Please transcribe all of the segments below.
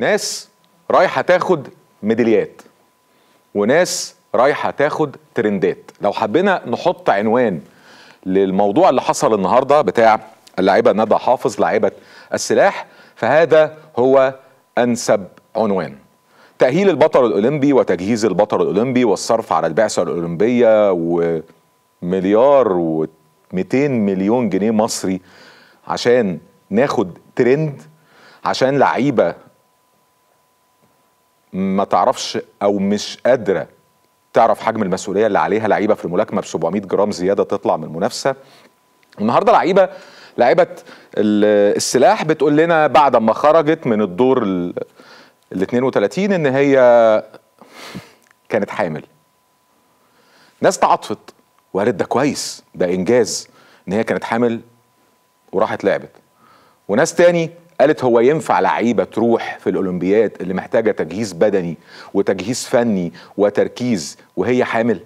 ناس رايحه تاخد ميداليات وناس رايحه تاخد ترندات لو حبينا نحط عنوان للموضوع اللي حصل النهارده بتاع اللعبة ندى حافظ لعبة السلاح فهذا هو انسب عنوان تأهيل البطل الأولمبي وتجهيز البطل الأولمبي والصرف على البعثة الأولمبية ومليار و 200 مليون جنيه مصري عشان ناخد ترند عشان لعيبة ما تعرفش او مش قادره تعرف حجم المسؤوليه اللي عليها لعيبه في الملاكمه ب 700 جرام زياده تطلع من المنافسه النهارده لعيبه لعيبه السلاح بتقول لنا بعد ما خرجت من الدور ال 32 ان هي كانت حامل ناس تعاطفت وقالت ده كويس ده انجاز ان هي كانت حامل وراحت لعبت وناس تاني قالت هو ينفع لعيبه تروح في الاولمبياد اللي محتاجه تجهيز بدني وتجهيز فني وتركيز وهي حامل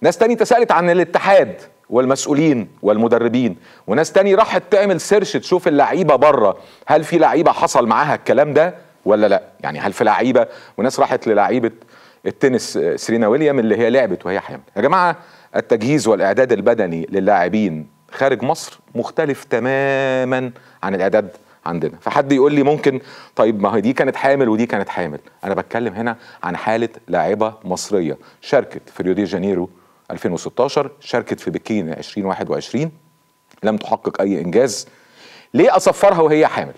ناس تاني تسالت عن الاتحاد والمسؤولين والمدربين وناس تاني راحت تعمل سيرش تشوف اللعيبه بره هل في لعيبه حصل معاها الكلام ده ولا لا يعني هل في لعيبه وناس راحت للعيبه التنس آه، سيرينا ويليام اللي هي لعبت وهي حامل يا جماعه التجهيز والاعداد البدني للاعبين خارج مصر مختلف تماما عن الاعداد عندنا فحد يقول لي ممكن طيب ما هي دي كانت حامل ودي كانت حامل انا بتكلم هنا عن حاله لاعبه مصريه شاركت في ريو دي جانيرو 2016 شاركت في بكين 2021 لم تحقق اي انجاز ليه اصفرها وهي حامل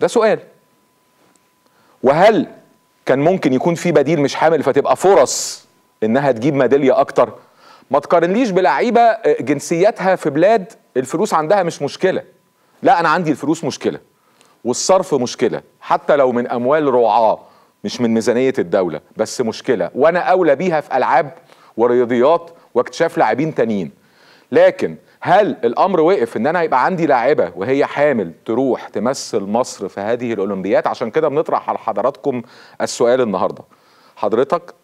ده سؤال وهل كان ممكن يكون في بديل مش حامل فتبقى فرص انها تجيب ميداليه اكتر ما تقارنليش بلعيبه آه، جنسيتها في بلاد الفلوس عندها مش مشكله لا انا عندي الفلوس مشكله والصرف مشكله حتى لو من اموال رعاه مش من ميزانيه الدوله بس مشكله وانا اولى بيها في العاب ورياضيات واكتشاف لاعبين تانيين لكن هل الامر وقف ان انا هيبقى عندي لاعبه وهي حامل تروح تمثل مصر في هذه الاولمبيات عشان كده بنطرح على حضراتكم السؤال النهارده حضرتك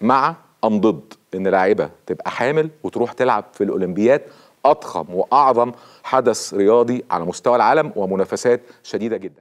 مع ام ضد ان لاعبه تبقى حامل وتروح تلعب في الاولمبيات أضخم وأعظم حدث رياضي على مستوى العالم ومنافسات شديدة جدا